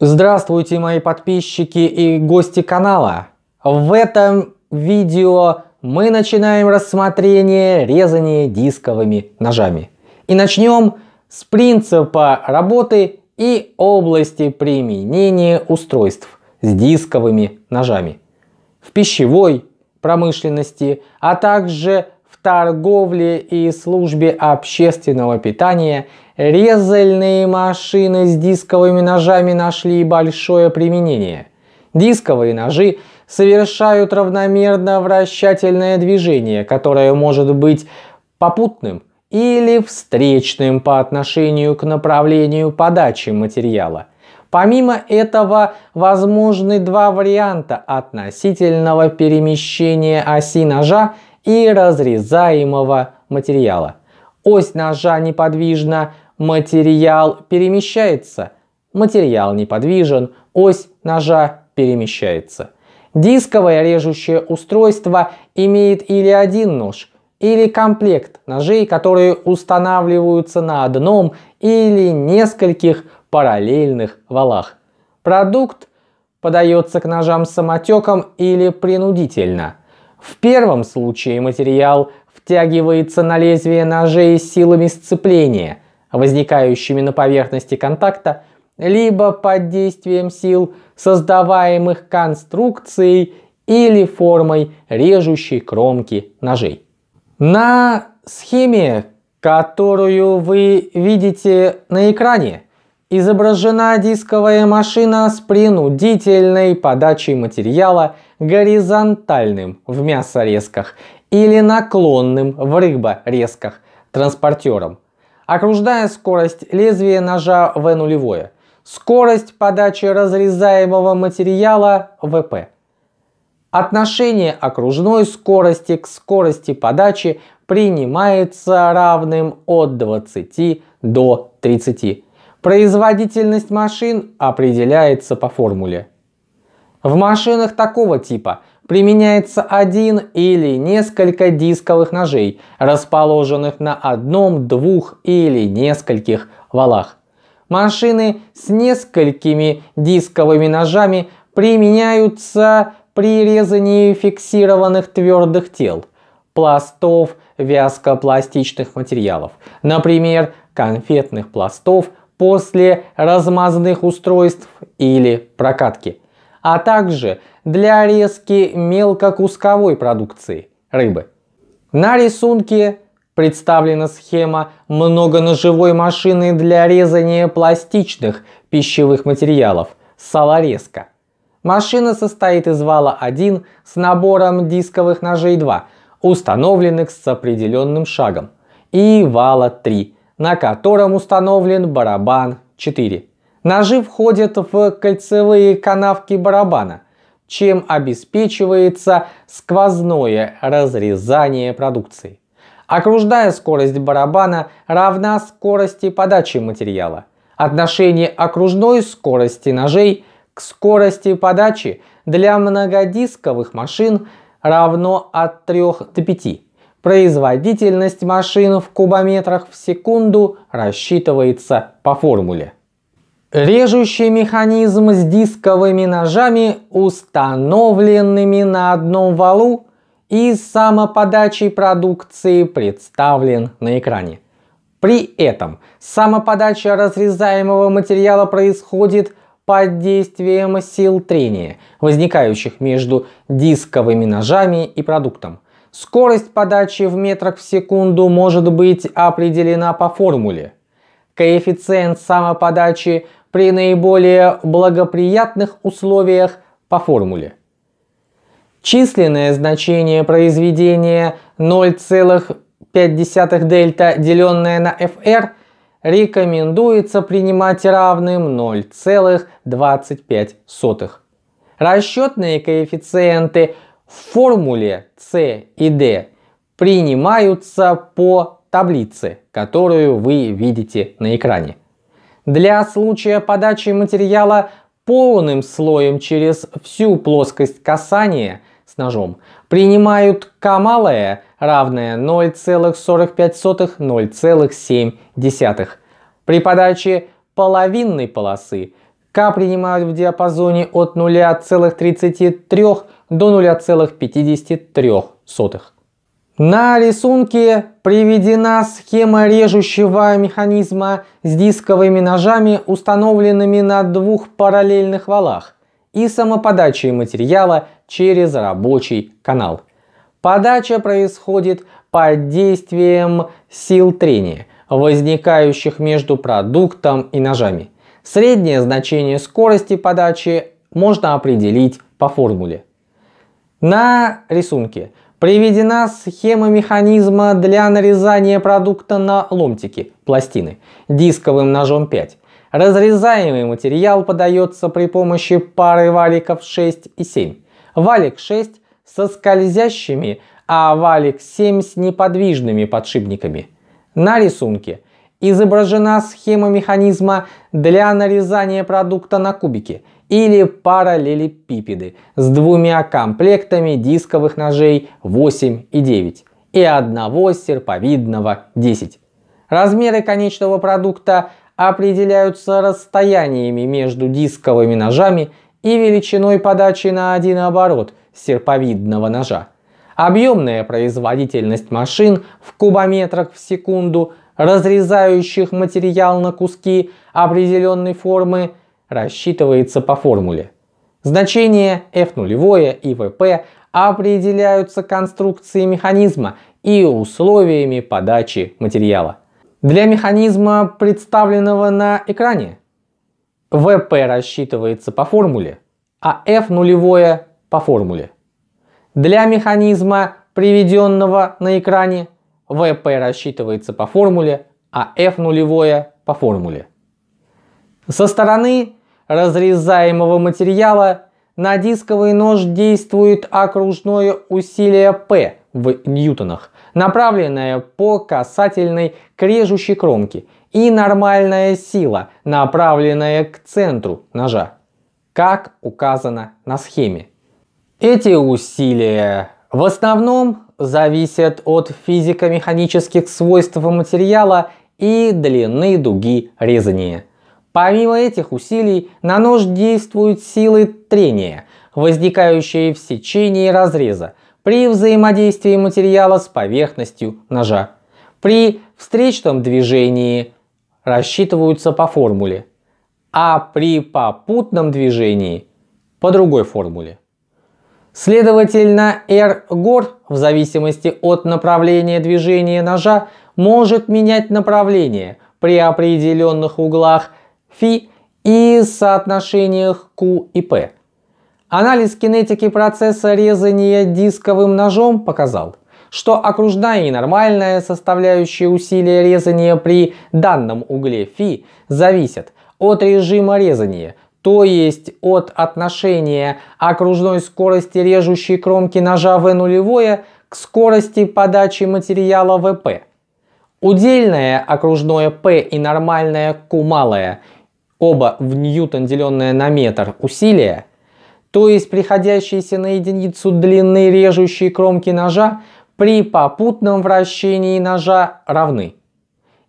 Здравствуйте, мои подписчики и гости канала! В этом видео мы начинаем рассмотрение резания дисковыми ножами. И начнем с принципа работы и области применения устройств с дисковыми ножами в пищевой промышленности, а также торговле и службе общественного питания резальные машины с дисковыми ножами нашли большое применение. Дисковые ножи совершают равномерно вращательное движение, которое может быть попутным или встречным по отношению к направлению подачи материала. Помимо этого, возможны два варианта относительного перемещения оси ножа и разрезаемого материала. Ось ножа неподвижна, материал перемещается. Материал неподвижен, ось ножа перемещается. Дисковое режущее устройство имеет или один нож, или комплект ножей, которые устанавливаются на одном или нескольких параллельных валах. Продукт подается к ножам самотеком или принудительно. В первом случае материал втягивается на лезвие ножей силами сцепления, возникающими на поверхности контакта, либо под действием сил, создаваемых конструкцией или формой режущей кромки ножей. На схеме, которую вы видите на экране, изображена дисковая машина с принудительной подачей материала – горизонтальным в мясорезках или наклонным в рыборезках транспортером, окружная скорость лезвия ножа в нулевое, скорость подачи разрезаемого материала ВП. Отношение окружной скорости к скорости подачи принимается равным от 20 до 30. Производительность машин определяется по формуле. В машинах такого типа применяется один или несколько дисковых ножей, расположенных на одном, двух или нескольких валах. Машины с несколькими дисковыми ножами применяются при резании фиксированных твердых тел, пластов вязкопластичных материалов, например, конфетных пластов после размазанных устройств или прокатки – а также для резки мелкокусковой продукции – рыбы. На рисунке представлена схема многоножевой машины для резания пластичных пищевых материалов – салорезка. Машина состоит из вала 1 с набором дисковых ножей 2, установленных с определенным шагом, и вала 3, на котором установлен барабан 4. Ножи входят в кольцевые канавки барабана, чем обеспечивается сквозное разрезание продукции. Окружная скорость барабана равна скорости подачи материала. Отношение окружной скорости ножей к скорости подачи для многодисковых машин равно от 3 до 5. Производительность машин в кубометрах в секунду рассчитывается по формуле. Режущий механизм с дисковыми ножами, установленными на одном валу, и самоподачей продукции представлен на экране. При этом самоподача разрезаемого материала происходит под действием сил трения, возникающих между дисковыми ножами и продуктом. Скорость подачи в метрах в секунду может быть определена по формуле. Коэффициент самоподачи – при наиболее благоприятных условиях по формуле. Численное значение произведения 0,5 дельта, деленное на FR, рекомендуется принимать равным 0,25. Расчетные коэффициенты в формуле C и D принимаются по таблице, которую вы видите на экране. Для случая подачи материала полным слоем через всю плоскость касания с ножом принимают К малое равное 0,45-0,7. При подаче половинной полосы К принимают в диапазоне от 0,33 до 0,53. На рисунке приведена схема режущего механизма с дисковыми ножами, установленными на двух параллельных валах и самоподачей материала через рабочий канал. Подача происходит под действием сил трения, возникающих между продуктом и ножами. Среднее значение скорости подачи можно определить по формуле. На рисунке – Приведена схема механизма для нарезания продукта на ломтики, пластины, дисковым ножом 5. Разрезаемый материал подается при помощи пары валиков 6 и 7. Валик 6 со скользящими, а валик 7 с неподвижными подшипниками. На рисунке изображена схема механизма для нарезания продукта на кубики или параллелепипеды с двумя комплектами дисковых ножей 8 и 9 и одного серповидного 10. Размеры конечного продукта определяются расстояниями между дисковыми ножами и величиной подачи на один оборот серповидного ножа. Объемная производительность машин в кубометрах в секунду – разрезающих материал на куски определенной формы, рассчитывается по формуле. Значения F0 и VP определяются конструкцией механизма и условиями подачи материала. Для механизма, представленного на экране, VP рассчитывается по формуле, а F0 по формуле. Для механизма, приведенного на экране, VP рассчитывается по формуле, а F нулевое по формуле. Со стороны разрезаемого материала на дисковый нож действует окружное усилие P в ньютонах, направленное по касательной к режущей кромке, и нормальная сила, направленная к центру ножа, как указано на схеме. Эти усилия в основном зависят от физико-механических свойств материала и длины дуги резания. Помимо этих усилий на нож действуют силы трения, возникающие в сечении разреза при взаимодействии материала с поверхностью ножа. При встречном движении рассчитываются по формуле, а при попутном движении по другой формуле. Следовательно, R-гор в зависимости от направления движения ножа может менять направление при определенных углах φ и соотношениях Q и P. Анализ кинетики процесса резания дисковым ножом показал, что окружная и нормальная составляющие усилия резания при данном угле φ зависят от режима резания – то есть от отношения окружной скорости режущей кромки ножа В нулевое к скорости подачи материала ВП. Удельное окружное P и нормальное Q малое, оба в ньютон деленное на метр усилие, то есть приходящиеся на единицу длины режущей кромки ножа при попутном вращении ножа равны.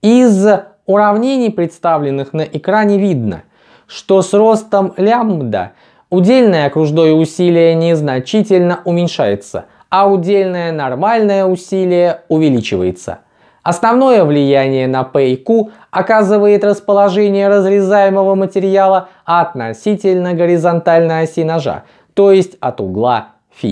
Из уравнений, представленных на экране, видно – что с ростом лямбда удельное кружное усилие незначительно уменьшается, а удельное нормальное усилие увеличивается. Основное влияние на P и Q оказывает расположение разрезаемого материала относительно горизонтальной оси ножа, то есть от угла φ.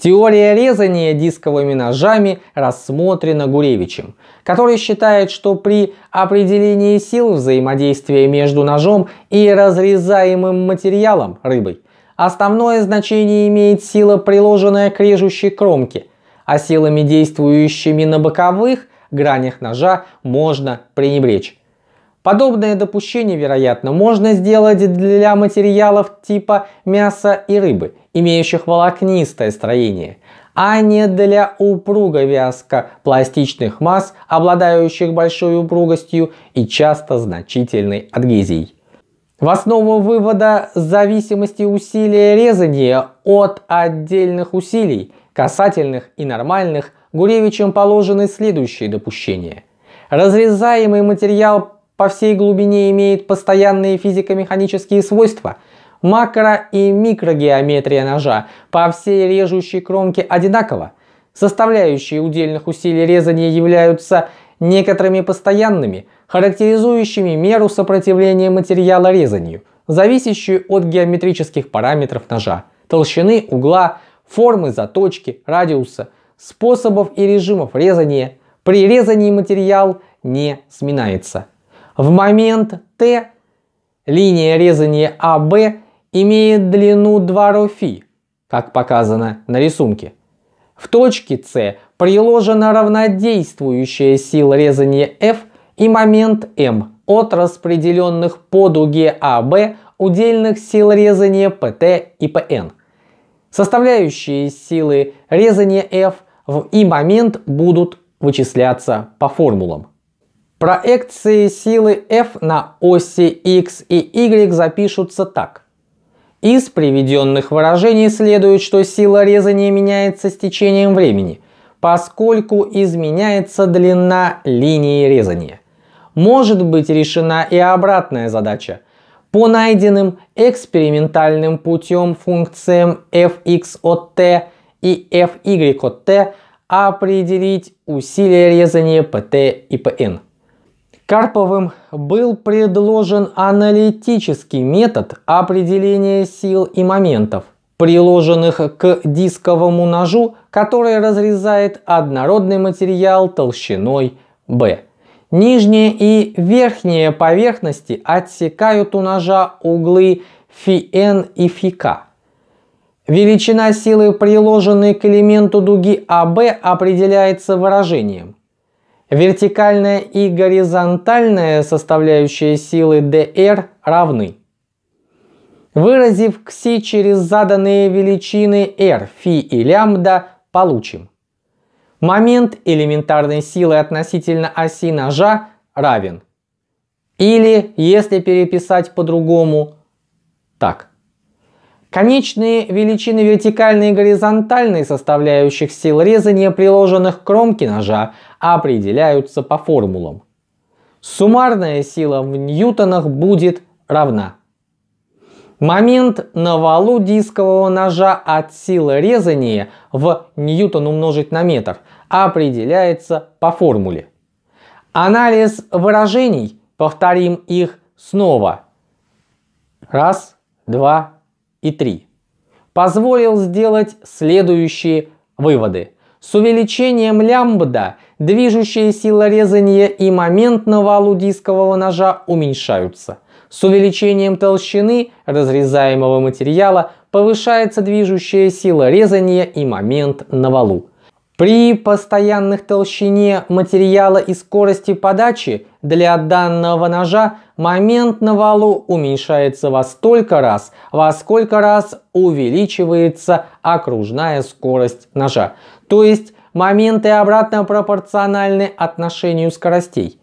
Теория резания дисковыми ножами рассмотрена Гуревичем, который считает, что при определении сил взаимодействия между ножом и разрезаемым материалом рыбой основное значение имеет сила, приложенная к режущей кромке, а силами, действующими на боковых гранях ножа, можно пренебречь. Подобное допущение, вероятно, можно сделать для материалов типа мяса и рыбы, имеющих волокнистое строение, а не для упруга пластичных масс, обладающих большой упругостью и часто значительной адгезией. В основу вывода зависимости усилия резания от отдельных усилий, касательных и нормальных, Гуревичем положены следующие допущения. Разрезаемый материал по всей глубине имеет постоянные физико-механические свойства. Макро- и микрогеометрия ножа по всей режущей кромке одинаково Составляющие удельных усилий резания являются некоторыми постоянными, характеризующими меру сопротивления материала резанию, зависящую от геометрических параметров ножа, толщины, угла, формы заточки, радиуса, способов и режимов резания. При резании материал не сминается. В момент Т линия резания АБ имеет длину 2 ρφ, как показано на рисунке. В точке С приложена равнодействующая сила резания F и момент М от распределенных по дуге АБ удельных сил резания ПТ и ПН. Составляющие силы резания F в и момент будут вычисляться по формулам. Проекции силы F на оси x и y запишутся так. Из приведенных выражений следует, что сила резания меняется с течением времени, поскольку изменяется длина линии резания. Может быть решена и обратная задача. По найденным экспериментальным путем функциям fx от t и fy от t определить усилия резания pt и pn. Карповым был предложен аналитический метод определения сил и моментов, приложенных к дисковому ножу, который разрезает однородный материал толщиной B. Нижние и верхние поверхности отсекают у ножа углы φn и φk. Величина силы, приложенной к элементу дуги AB, а определяется выражением Вертикальная и горизонтальная составляющие силы dr равны. Выразив кси через заданные величины r, фи и лямбда, получим. Момент элементарной силы относительно оси ножа равен. Или, если переписать по-другому, так. Конечные величины вертикальной и горизонтальной составляющих сил резания, приложенных к кромке ножа, определяются по формулам. Суммарная сила в ньютонах будет равна. Момент на валу дискового ножа от силы резания в ньютон умножить на метр определяется по формуле. Анализ выражений, повторим их снова. Раз, два, три и 3 позволил сделать следующие выводы. С увеличением лямбда движущая сила резания и момент навалу дискового ножа уменьшаются. С увеличением толщины разрезаемого материала повышается движущая сила резания и момент навалу. валу. При постоянных толщине материала и скорости подачи для данного ножа момент на валу уменьшается во столько раз, во сколько раз увеличивается окружная скорость ножа. То есть моменты обратно пропорциональны отношению скоростей.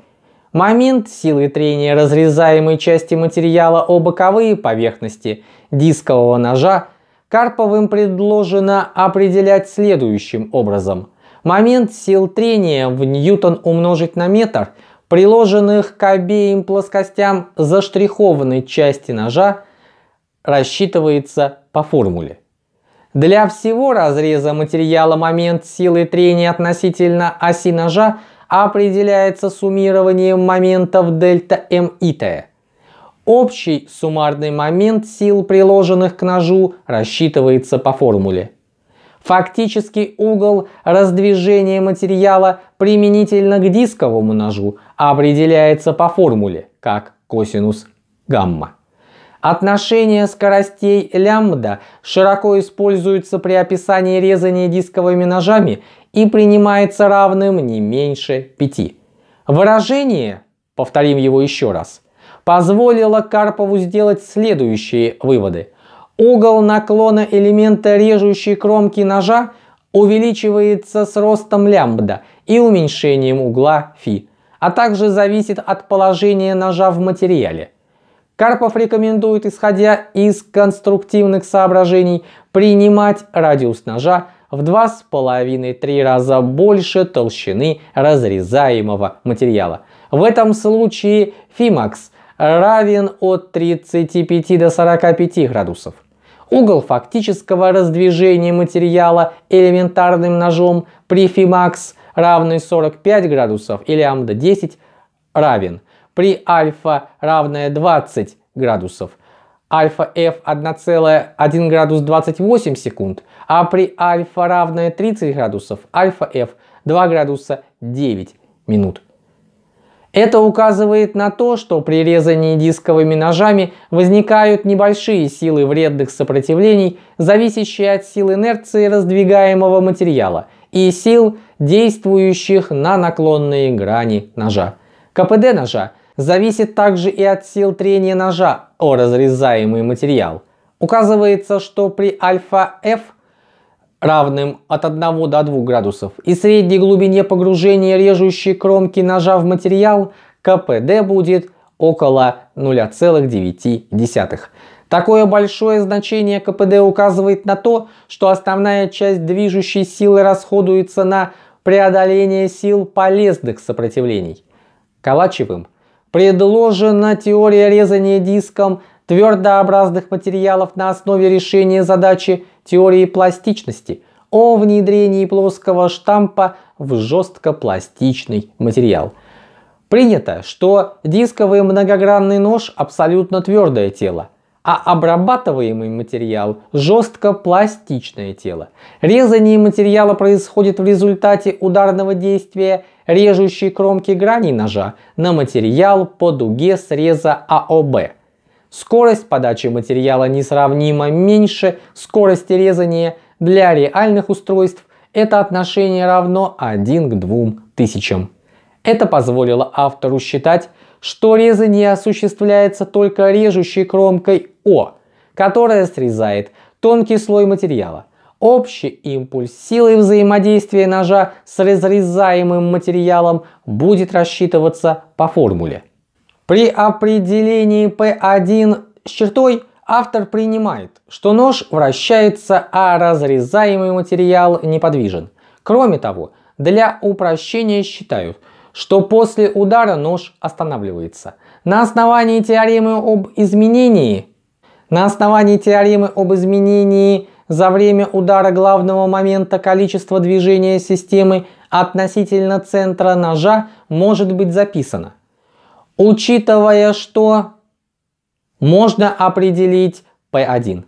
Момент силы трения разрезаемой части материала о боковые поверхности дискового ножа – Карповым предложено определять следующим образом. Момент сил трения в ньютон умножить на метр, приложенных к обеим плоскостям заштрихованной части ножа, рассчитывается по формуле. Для всего разреза материала момент силы трения относительно оси ножа определяется суммированием моментов дельта МИТ. Общий суммарный момент сил, приложенных к ножу, рассчитывается по формуле. Фактический угол раздвижения материала применительно к дисковому ножу определяется по формуле, как косинус гамма. Отношение скоростей лямбда широко используется при описании резания дисковыми ножами и принимается равным не меньше 5. Выражение, повторим его еще раз – позволило Карпову сделать следующие выводы. Угол наклона элемента режущей кромки ножа увеличивается с ростом лямбда и уменьшением угла фи, а также зависит от положения ножа в материале. Карпов рекомендует, исходя из конструктивных соображений, принимать радиус ножа в 2,5-3 раза больше толщины разрезаемого материала. В этом случае Фимакс равен от 35 до 45 градусов. Угол фактического раздвижения материала элементарным ножом при Фимакс равный 45 градусов или амда 10 равен. При альфа равное 20 градусов. Альфа f 1,1 градус 28 секунд, а при альфа равное 30 градусов альфа f 2 градуса 9 минут. Это указывает на то, что при резании дисковыми ножами возникают небольшие силы вредных сопротивлений, зависящие от сил инерции раздвигаемого материала и сил, действующих на наклонные грани ножа. КПД ножа зависит также и от сил трения ножа о разрезаемый материал. Указывается, что при альфа-F равным от 1 до 2 градусов и средней глубине погружения режущей кромки ножа в материал КПД будет около 0,9. Такое большое значение КПД указывает на то, что основная часть движущей силы расходуется на преодоление сил полезных сопротивлений. Калачевым предложена теория резания диском твердообразных материалов на основе решения задачи теории пластичности о внедрении плоского штампа в жесткопластичный материал. Принято, что дисковый многогранный нож абсолютно твердое тело, а обрабатываемый материал жестко-пластичное тело. Резание материала происходит в результате ударного действия режущей кромки граней ножа на материал по дуге среза АОБ. Скорость подачи материала несравнимо меньше скорости резания. Для реальных устройств это отношение равно 1 к 2 тысячам. Это позволило автору считать, что резание осуществляется только режущей кромкой О, которая срезает тонкий слой материала. Общий импульс силы взаимодействия ножа с разрезаемым материалом будет рассчитываться по формуле – при определении P1 с чертой автор принимает, что нож вращается, а разрезаемый материал неподвижен. Кроме того, для упрощения считают, что после удара нож останавливается. На основании теоремы об изменении на основании теоремы об изменении за время удара главного момента количество движения системы относительно центра ножа может быть записано – учитывая что можно определить P1.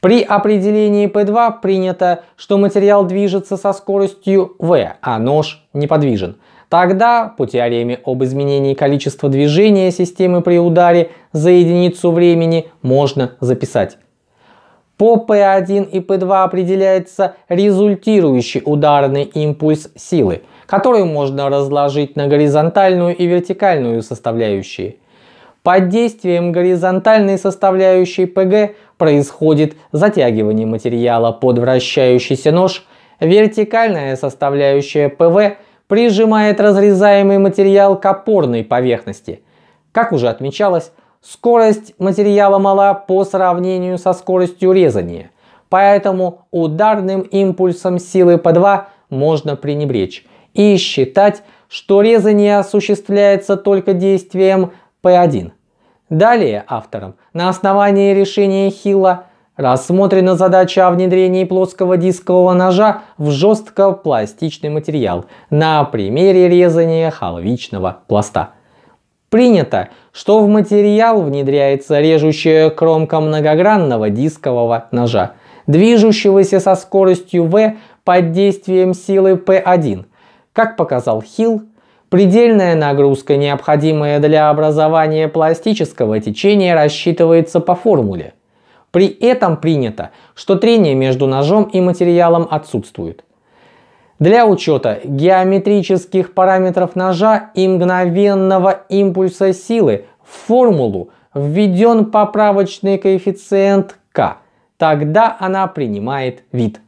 При определении P2 принято, что материал движется со скоростью V, а нож неподвижен. Тогда, по теореме об изменении количества движения системы при ударе за единицу времени, можно записать. По P1 и P2 определяется результирующий ударный импульс силы – которую можно разложить на горизонтальную и вертикальную составляющие. Под действием горизонтальной составляющей ПГ происходит затягивание материала под вращающийся нож, вертикальная составляющая ПВ прижимает разрезаемый материал к опорной поверхности. Как уже отмечалось, скорость материала мала по сравнению со скоростью резания, поэтому ударным импульсом силы P2 можно пренебречь и считать, что резание осуществляется только действием P1. Далее автором на основании решения Хилла рассмотрена задача о внедрении плоского дискового ножа в жестко-пластичный материал на примере резания халвичного пласта. Принято, что в материал внедряется режущая кромка многогранного дискового ножа, движущегося со скоростью V под действием силы P1 – как показал Хилл, предельная нагрузка, необходимая для образования пластического течения, рассчитывается по формуле. При этом принято, что трение между ножом и материалом отсутствует. Для учета геометрических параметров ножа и мгновенного импульса силы в формулу введен поправочный коэффициент k, тогда она принимает вид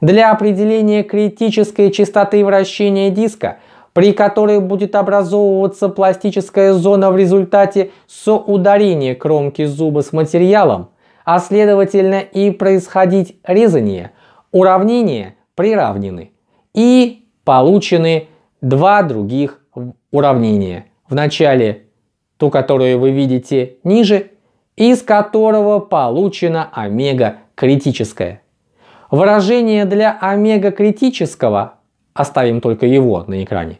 для определения критической частоты вращения диска, при которой будет образовываться пластическая зона в результате соударения кромки зуба с материалом, а следовательно и происходить резание, уравнения приравнены и получены два других уравнения. Вначале ту, которую вы видите ниже, из которого получена омега критическая. Выражение для омега-критического, оставим только его на экране,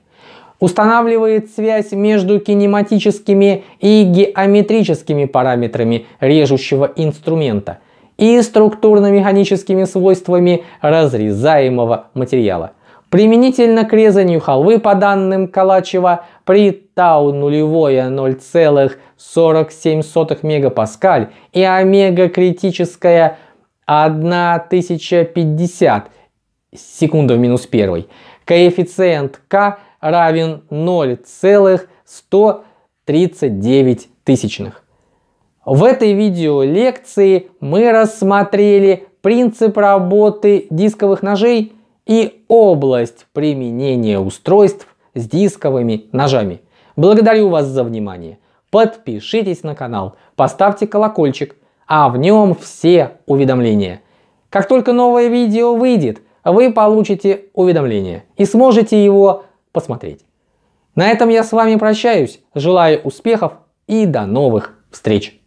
устанавливает связь между кинематическими и геометрическими параметрами режущего инструмента и структурно-механическими свойствами разрезаемого материала. Применительно к резанию халвы по данным Калачева при тау нулевое 0,47 мегапаскаль и омега критическая 1050 секунда в минус 1. Коэффициент k равен 0,139 тысячных. В этой видео лекции мы рассмотрели принцип работы дисковых ножей и область применения устройств с дисковыми ножами. Благодарю вас за внимание. Подпишитесь на канал, поставьте колокольчик – а в нем все уведомления. Как только новое видео выйдет, вы получите уведомление и сможете его посмотреть. На этом я с вами прощаюсь, желаю успехов и до новых встреч!